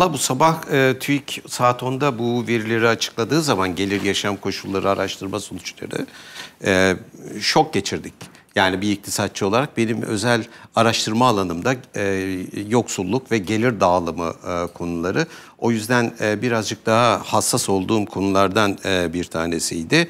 Valla bu sabah e, TÜİK saat 10'da bu verileri açıkladığı zaman gelir yaşam koşulları araştırma sonuçları e, şok geçirdik. Yani bir iktisatçı olarak benim özel araştırma alanımda e, yoksulluk ve gelir dağılımı e, konuları. O yüzden e, birazcık daha hassas olduğum konulardan e, bir tanesiydi.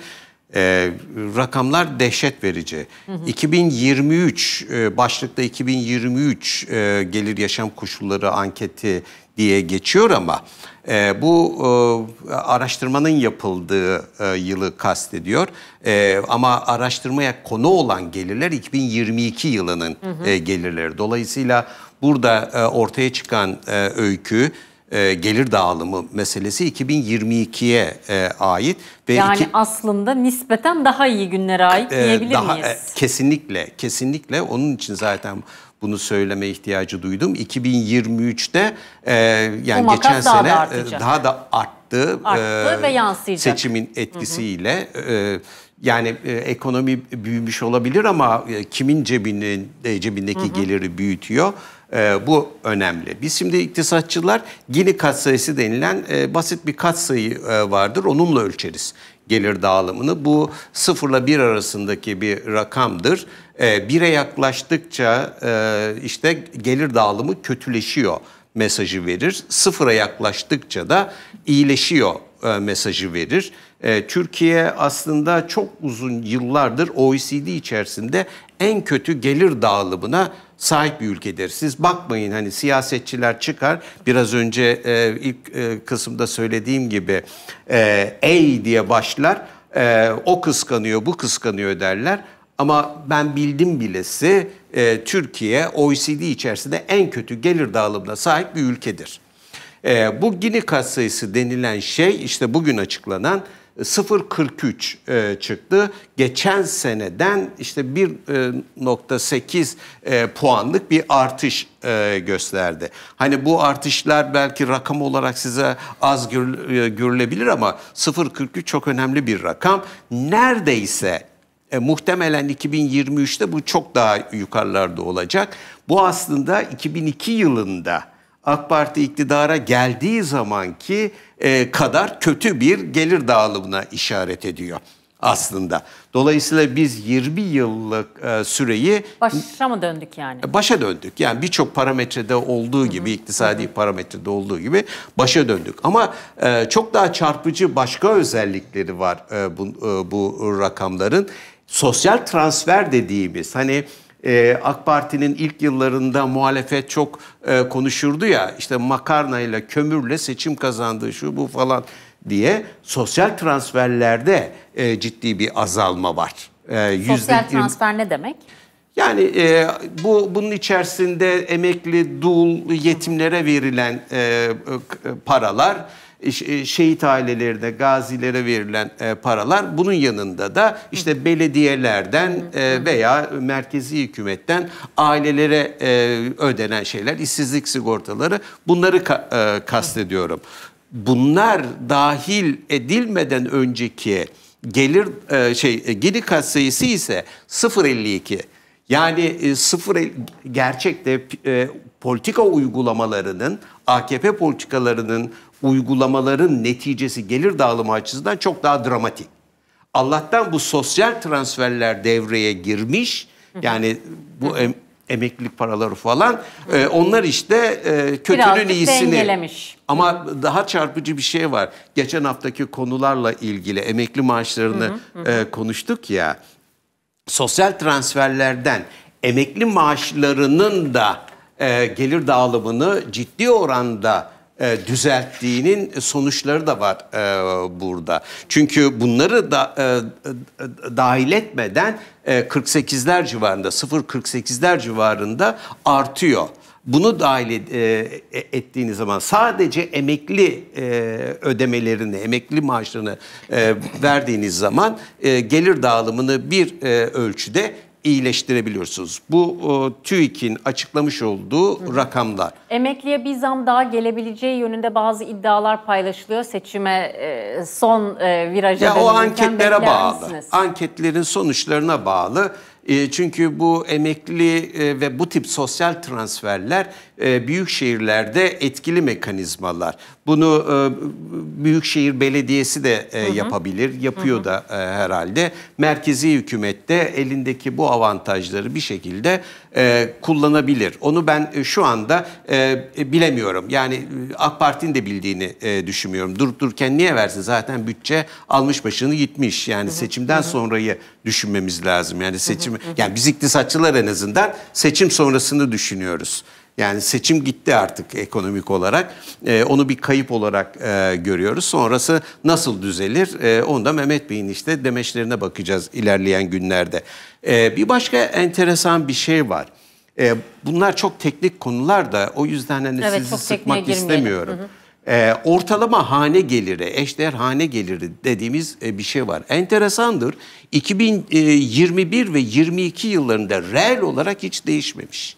Ee, rakamlar dehşet verici. Hı hı. 2023 e, başlıkta 2023 e, gelir yaşam koşulları anketi diye geçiyor ama e, bu e, araştırmanın yapıldığı e, yılı kastediyor. E, ama araştırmaya konu olan gelirler 2022 yılının hı hı. E, gelirleri. Dolayısıyla burada e, ortaya çıkan e, öykü e, gelir dağılımı meselesi 2022'ye e, ait. ve Yani iki, aslında nispeten daha iyi günlere ait e, diyebilir daha, miyiz? E, kesinlikle, kesinlikle. Onun için zaten bunu söyleme ihtiyacı duydum. 2023'te yani geçen daha sene da daha da arttı. Arttı e, ve yansıyacak. Seçimin etkisiyle. Hı hı. yani e, ekonomi büyümüş olabilir ama e, kimin cebinin e, cebindeki hı hı. geliri büyütüyor? E, bu önemli. Biz şimdi iktisatçılar Gini katsayısı denilen e, basit bir katsayı e, vardır. Onunla ölçeriz gelir dağılımını. Bu sıfırla bir arasındaki bir rakamdır. E, bire yaklaştıkça e, işte gelir dağılımı kötüleşiyor mesajı verir. Sıfıra yaklaştıkça da iyileşiyor e, mesajı verir. Ee, Türkiye aslında çok uzun yıllardır OECD içerisinde en kötü gelir dağılımına sahip bir ülkedir. Siz bakmayın hani siyasetçiler çıkar biraz önce e, ilk e, kısımda söylediğim gibi e, ey diye başlar e, o kıskanıyor bu kıskanıyor derler. Ama ben bildim bilesi Türkiye OECD içerisinde en kötü gelir dağılımına sahip bir ülkedir. bu Gini katsayısı denilen şey işte bugün açıklanan 0.43 e, çıktı. Geçen seneden işte 1.8 e, e, puanlık bir artış gösterdi. Hani bu artışlar belki rakam olarak size az gör, görülebilir ama 0.43 çok önemli bir rakam. Neredeyse e, muhtemelen 2023'te bu çok daha yukarılarda olacak. Bu aslında 2002 yılında AK Parti iktidara geldiği zamanki e, kadar kötü bir gelir dağılımına işaret ediyor aslında. Dolayısıyla biz 20 yıllık e, süreyi başa mı döndük yani? Başa döndük. Yani birçok parametrede olduğu gibi, Hı-hı. iktisadi Hı-hı. parametrede olduğu gibi başa döndük. Ama e, çok daha çarpıcı başka özellikleri var e, bu, e, bu rakamların. Sosyal transfer dediğimiz hani e, AK Parti'nin ilk yıllarında muhalefet çok e, konuşurdu ya işte makarnayla kömürle seçim kazandığı şu bu falan diye sosyal transferlerde e, ciddi bir azalma var. E, sosyal transfer ne demek? Yani e, bu bunun içerisinde emekli, dul, yetimlere verilen e, e paralar e, şehit ailelerine, gazilere verilen e, paralar. Bunun yanında da işte belediyelerden e, veya merkezi hükümetten ailelere ödenen şeyler, işsizlik sigortaları bunları kastediyorum. Bunlar dahil edilmeden önceki gelir şey geri kat ise 0.52. Yani 0 gerçekte politika uygulamalarının, AKP politikalarının uygulamaların neticesi gelir dağılımı açısından çok daha dramatik. Allah'tan bu sosyal transferler devreye girmiş. Yani bu em emeklilik paraları falan. Ee, onlar işte e, kötünün Birazcık iyisini. dengelemiş. Ama daha çarpıcı bir şey var. Geçen haftaki konularla ilgili emekli maaşlarını E, konuştuk ya. Sosyal transferlerden emekli maaşlarının da e, gelir dağılımını ciddi oranda e, düzelttiğinin sonuçları da var e, burada. Çünkü bunları da e, e, dahil etmeden e, 48'ler civarında 0.48'ler civarında artıyor. Bunu dahil ettiğiniz zaman sadece emekli ödemelerini, emekli maaşlarını verdiğiniz zaman gelir dağılımını bir ölçüde iyileştirebiliyorsunuz. Bu e, TÜİK'in açıklamış olduğu Hı. rakamlar. Emekliye bir zam daha gelebileceği yönünde bazı iddialar paylaşılıyor seçime e, son e, viraja Ya o anketlere bağlı. Misiniz? Anketlerin sonuçlarına bağlı. E, çünkü bu emekli e, ve bu tip sosyal transferler e, büyük şehirlerde etkili mekanizmalar. Bunu e, büyükşehir belediyesi de e, yapabilir, yapıyor hı hı. da e, herhalde. Merkezi hükümet de elindeki bu avantajları bir şekilde e, kullanabilir. Onu ben şu anda e, bilemiyorum. Yani AK Parti'nin de bildiğini e, düşünmüyorum. Durup dururken niye versin? Zaten bütçe almış başını gitmiş. Yani seçimden hı hı. sonrayı düşünmemiz lazım. Yani seçim hı hı. yani biz iktisatçılar en azından seçim sonrasını düşünüyoruz. Yani seçim gitti artık ekonomik olarak. E, onu bir kayıp olarak e, görüyoruz. Sonrası nasıl düzelir? E, onu da Mehmet Bey'in işte demeçlerine bakacağız ilerleyen günlerde. E, bir başka enteresan bir şey var. E, bunlar çok teknik konular da o yüzden hani evet, sizi sıkmak istemiyorum. Hı hı. E, ortalama hane geliri, eşdeğer hane geliri dediğimiz e, bir şey var. Enteresandır. 2021 e, ve 22 yıllarında reel olarak hiç değişmemiş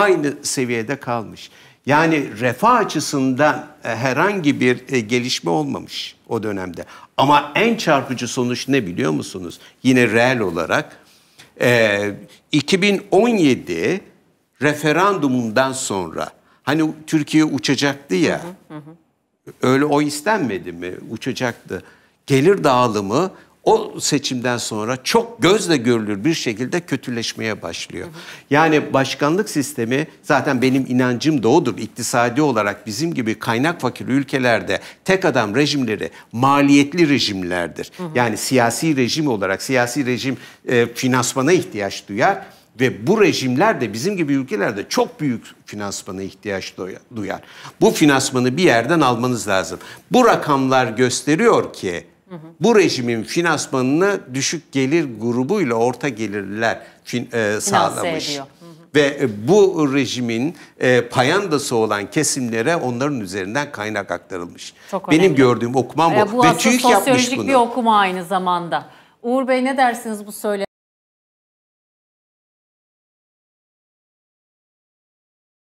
aynı seviyede kalmış. Yani refah açısından e, herhangi bir e, gelişme olmamış o dönemde. Ama en çarpıcı sonuç ne biliyor musunuz? Yine reel olarak 2017 e, referandumundan sonra hani Türkiye uçacaktı ya hı hı hı. öyle o istenmedi mi uçacaktı. Gelir dağılımı o seçimden sonra çok gözle görülür bir şekilde kötüleşmeye başlıyor. Yani başkanlık sistemi zaten benim inancım da odur. İktisadi olarak bizim gibi kaynak fakir ülkelerde tek adam rejimleri maliyetli rejimlerdir. Yani siyasi rejim olarak siyasi rejim e, finansmana ihtiyaç duyar ve bu rejimler de bizim gibi ülkelerde çok büyük finansmana ihtiyaç duyar. Bu finansmanı bir yerden almanız lazım. Bu rakamlar gösteriyor ki bu rejimin finansmanını düşük gelir grubuyla orta gelirler fin, e, sağlamış. Ve e, bu rejimin e, payandası olan kesimlere onların üzerinden kaynak aktarılmış. Çok Benim gördüğüm okumam bu. E, bu ve TÜİK yapmış bunu. Bu sosyolojik bir okuma aynı zamanda. Uğur Bey ne dersiniz bu söyle?